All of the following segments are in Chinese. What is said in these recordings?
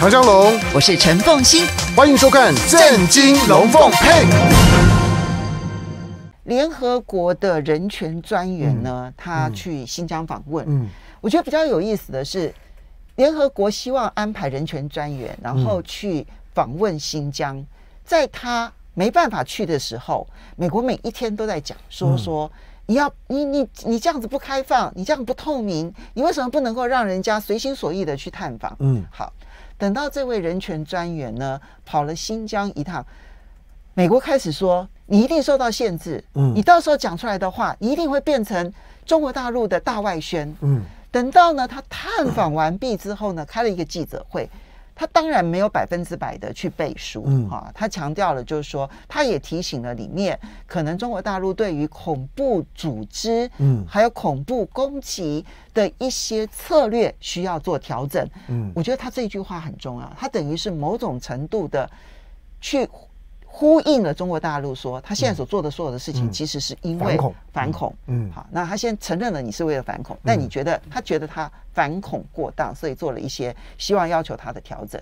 长江龙，我是陈凤欣，欢迎收看《震惊龙凤配》。联合国的人权专员呢，他去新疆访问。嗯，我觉得比较有意思的是，联合国希望安排人权专员，然后去访问新疆。在他没办法去的时候，美国每一天都在讲说说，你要你你你这样子不开放，你这样不透明，你为什么不能够让人家随心所欲的去探访？嗯，好。等到这位人权专员呢跑了新疆一趟，美国开始说你一定受到限制，嗯，你到时候讲出来的话一定会变成中国大陆的大外宣，嗯，等到呢他探访完毕之后呢，开了一个记者会。他当然没有百分之百的去背书，嗯哈，他强调了，就是说，他也提醒了，里面可能中国大陆对于恐怖组织，嗯，还有恐怖攻击的一些策略需要做调整，嗯，我觉得他这句话很重要，他等于是某种程度的去。呼应了中国大陆说，他现在所做的所有的事情，其实是因为反恐。嗯，好，那他先承认了你是为了反恐，但你觉得他觉得他反恐过当，所以做了一些希望要求他的调整。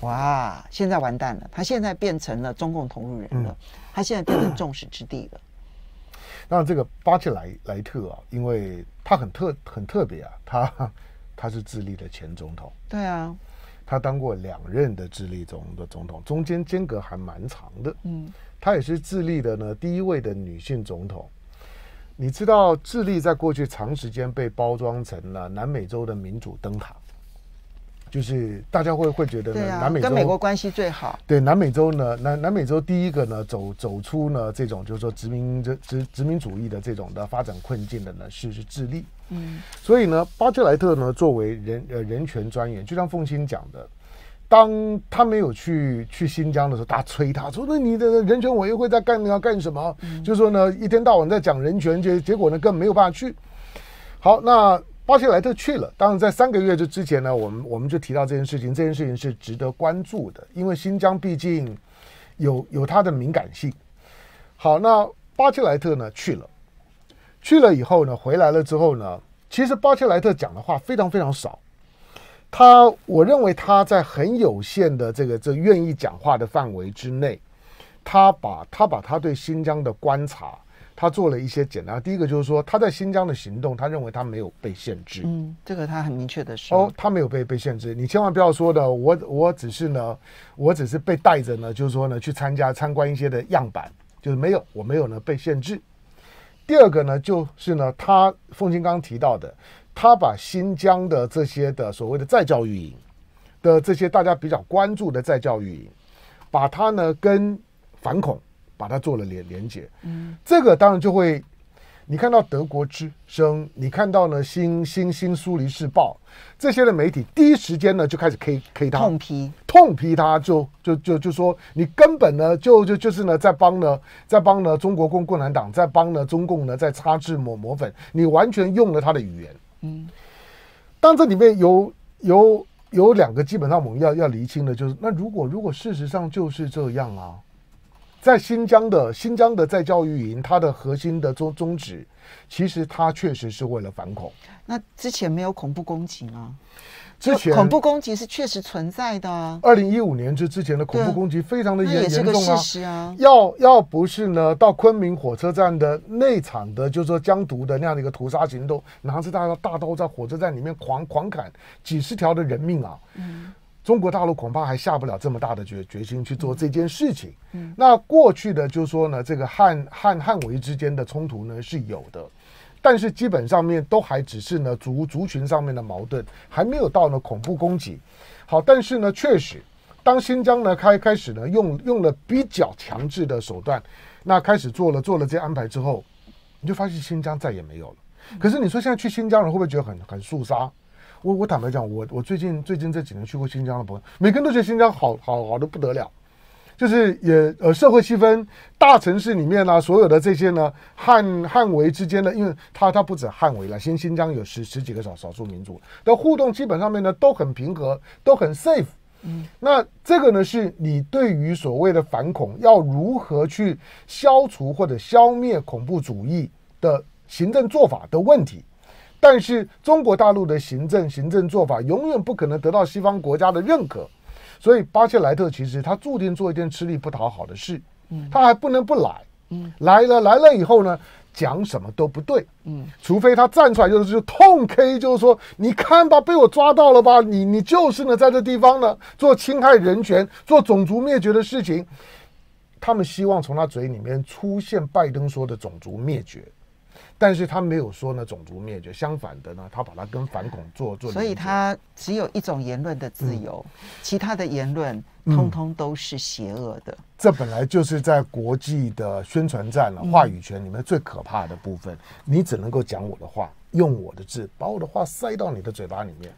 哇，现在完蛋了，他现在变成了中共同路人了，他现在变成众矢之的。那这个巴切莱莱特啊，因为他很特很特别啊，他他是智利的前总统。对啊。他当过两任的智利总的总统，中间间隔还蛮长的。嗯，他也是智利的呢第一位的女性总统。你知道智利在过去长时间被包装成了南美洲的民主灯塔。就是大家会会觉得呢，南美跟美国关系最好。对南美洲呢，南南美洲第一个呢走走出呢这种就是说殖民这殖殖民主义的这种的发展困境的呢是是智利。嗯，所以呢，巴切莱特呢作为人呃人权专员，就像凤青讲的，当他没有去去新疆的时候，大家催他，说那你的人权委员会在干要干什么？就说呢一天到晚在讲人权，结结果呢根本没有办法去。好，那。巴切莱特去了，当然在三个月之之前呢，我们我们就提到这件事情，这件事情是值得关注的，因为新疆毕竟有有它的敏感性。好，那巴切莱特呢去了，去了以后呢，回来了之后呢，其实巴切莱特讲的话非常非常少，他我认为他在很有限的这个这愿意讲话的范围之内，他把他把他对新疆的观察。他做了一些简单，第一个就是说他在新疆的行动，他认为他没有被限制。嗯，这个他很明确的是哦，他没有被被限制。你千万不要说的，我我只是呢，我只是被带着呢，就是说呢，去参加参观一些的样板，就是没有，我没有呢被限制。第二个呢，就是呢，他凤金刚提到的，他把新疆的这些的所谓的再教育营的这些大家比较关注的再教育营，把它呢跟反恐。把它做了连连接，嗯，这个当然就会，你看到德国之声，你看到呢新新新苏黎世报这些的媒体，第一时间呢就开始 k k 他痛批痛批他，就就就就说你根本呢就就就是呢在帮呢在帮呢中国共共产党在帮呢中共呢在擦脂抹抹粉，你完全用了他的语言，嗯。但这里面有有有两个，基本上我们要要厘清的就是，那如果如果事实上就是这样啊。在新疆的，新疆的在教育营，它的核心的宗宗旨，其实它确实是为了反恐。那之前没有恐怖攻击啊？之前恐怖攻击是确实存在的啊。二零一五年之之前的恐怖攻击非常的严严重啊。要要不是呢，到昆明火车站的内场的，就是说江毒的那样的一个屠杀行动，拿着大刀大刀在火车站里面狂狂砍几十条的人命啊。中国大陆恐怕还下不了这么大的决决心去做这件事情。嗯，那过去的就说呢，这个汉汉汉维之间的冲突呢是有的，但是基本上面都还只是呢族族群上面的矛盾，还没有到呢恐怖攻击。好，但是呢确实，当新疆呢开开始呢用用了比较强制的手段，那开始做了做了这安排之后，你就发现新疆再也没有了。可是你说现在去新疆人会不会觉得很很肃杀？我我坦白讲，我我最近最近这几年去过新疆的朋友，每个人都觉得新疆好好好的不得了，就是也呃社会气氛大城市里面呢，所有的这些呢汉汉维之间的，因为它它不止汉维了，新新疆有十十几个少少数民族的互动，基本上面呢都很平和，都很 safe。嗯，那这个呢是你对于所谓的反恐要如何去消除或者消灭恐怖主义的行政做法的问题。但是中国大陆的行政行政做法永远不可能得到西方国家的认可，所以巴切莱特其实他注定做一件吃力不讨好的事，他还不能不来，来了来了以后呢，讲什么都不对，除非他站出来就是痛 K，就是说你看吧，被我抓到了吧，你你就是呢在这地方呢做侵害人权、做种族灭绝的事情，他们希望从他嘴里面出现拜登说的种族灭绝。但是他没有说呢种族灭绝，相反的呢，他把它跟反恐做对。所以，他只有一种言论的自由，其他的言论通通都是邪恶的。这本来就是在国际的宣传战了，话语权里面最可怕的部分，你只能够讲我的话，用我的字，把我的话塞到你的嘴巴里面。